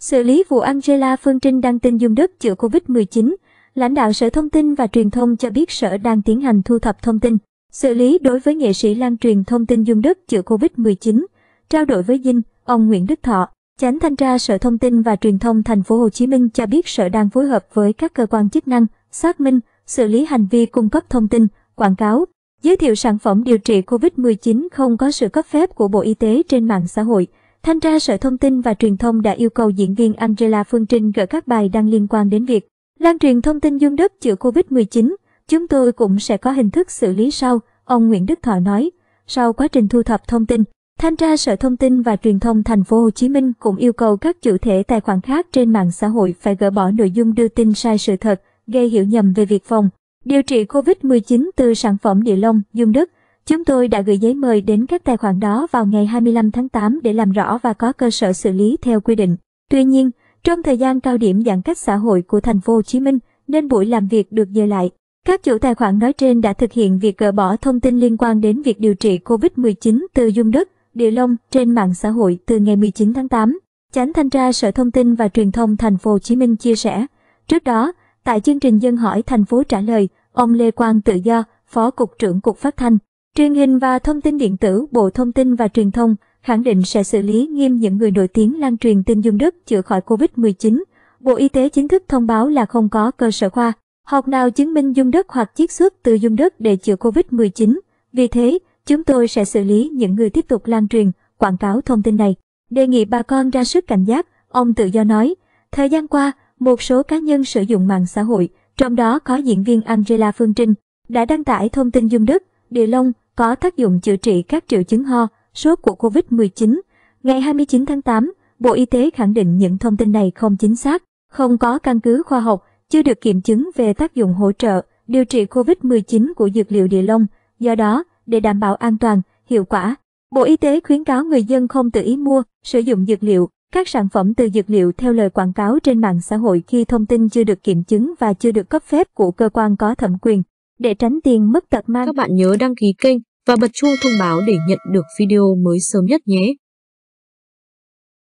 Xử lý vụ Angela Phương Trinh đăng tin dùng đất chữa Covid-19, lãnh đạo Sở Thông tin và Truyền thông cho biết Sở đang tiến hành thu thập thông tin, xử lý đối với nghệ sĩ lan truyền thông tin dùng đất chữa Covid-19. Trao đổi với Dinh, ông Nguyễn Đức Thọ, Chánh thanh tra Sở Thông tin và Truyền thông thành phố Hồ Chí Minh cho biết Sở đang phối hợp với các cơ quan chức năng xác minh, xử lý hành vi cung cấp thông tin, quảng cáo, giới thiệu sản phẩm điều trị COVID-19 không có sự cấp phép của Bộ Y tế trên mạng xã hội. Thanh tra Sở Thông tin và Truyền thông đã yêu cầu diễn viên Angela Phương Trinh gỡ các bài đăng liên quan đến việc lan truyền thông tin dung đất chữa Covid-19. Chúng tôi cũng sẽ có hình thức xử lý sau, ông Nguyễn Đức Thọ nói. Sau quá trình thu thập thông tin, Thanh tra Sở Thông tin và Truyền thông Thành phố Hồ Chí Minh cũng yêu cầu các chủ thể tài khoản khác trên mạng xã hội phải gỡ bỏ nội dung đưa tin sai sự thật, gây hiểu nhầm về việc phòng điều trị COVID-19 từ sản phẩm địa long, dung đất. Chúng tôi đã gửi giấy mời đến các tài khoản đó vào ngày 25 tháng 8 để làm rõ và có cơ sở xử lý theo quy định. Tuy nhiên, trong thời gian cao điểm giãn cách xã hội của thành phố Hồ Chí Minh nên buổi làm việc được dời lại. Các chủ tài khoản nói trên đã thực hiện việc gỡ bỏ thông tin liên quan đến việc điều trị COVID-19 từ Dung đức, Địa Long trên mạng xã hội từ ngày 19 tháng 8. Chánh thanh tra Sở Thông tin và Truyền thông thành phố Hồ Chí Minh chia sẻ, trước đó, tại chương trình dân hỏi thành phố trả lời, ông Lê Quang Tự Do, Phó cục trưởng Cục Phát thanh Truyền hình và thông tin điện tử Bộ Thông tin và Truyền thông khẳng định sẽ xử lý nghiêm những người nổi tiếng lan truyền tin dung đất chữa khỏi COVID-19. Bộ Y tế chính thức thông báo là không có cơ sở khoa học nào chứng minh dung đất hoặc chiết xuất từ dung đất để chữa COVID-19. Vì thế, chúng tôi sẽ xử lý những người tiếp tục lan truyền, quảng cáo thông tin này. Đề nghị bà con ra sức cảnh giác, ông tự do nói. Thời gian qua, một số cá nhân sử dụng mạng xã hội, trong đó có diễn viên Angela Phương Trinh, đã đăng tải thông tin dung đất, địa long có tác dụng chữa trị các triệu chứng ho, sốt của COVID-19. Ngày 29 tháng 8, Bộ Y tế khẳng định những thông tin này không chính xác, không có căn cứ khoa học, chưa được kiểm chứng về tác dụng hỗ trợ điều trị COVID-19 của dược liệu địa long. Do đó, để đảm bảo an toàn, hiệu quả, Bộ Y tế khuyến cáo người dân không tự ý mua, sử dụng dược liệu, các sản phẩm từ dược liệu theo lời quảng cáo trên mạng xã hội khi thông tin chưa được kiểm chứng và chưa được cấp phép của cơ quan có thẩm quyền để tránh tiền mất tật mang. Các bạn nhớ đăng ký kênh và bật chuông thông báo để nhận được video mới sớm nhất nhé.